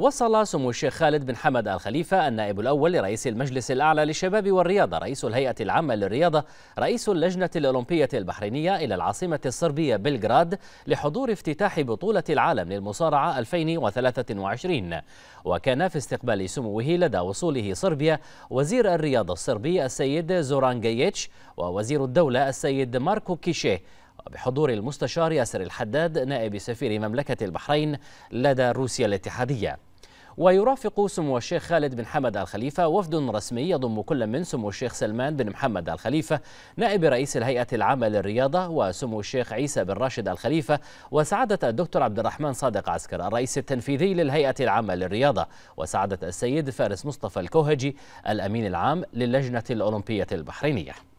وصل سمو الشيخ خالد بن حمد الخليفه النائب الأول لرئيس المجلس الأعلى للشباب والرياضة رئيس الهيئة العامة للرياضة رئيس اللجنة الأولمبية البحرينية إلى العاصمة الصربية بلغراد لحضور افتتاح بطولة العالم للمصارعة 2023 وكان في استقبال سموه لدى وصوله صربيا وزير الرياضة الصربي السيد زوران جايتش ووزير الدولة السيد ماركو كيشيه بحضور المستشار ياسر الحداد نائب سفير مملكة البحرين لدى روسيا الاتحادية ويرافق سمو الشيخ خالد بن حمد الخليفة وفد رسمي يضم كل من سمو الشيخ سلمان بن محمد الخليفة نائب رئيس الهيئة العامة للرياضة وسمو الشيخ عيسى بن راشد الخليفة وسعادة الدكتور عبد الرحمن صادق عسكر الرئيس التنفيذي للهيئة العامة للرياضة وسعادة السيد فارس مصطفى الكوهجي الأمين العام للجنة الأولمبية البحرينية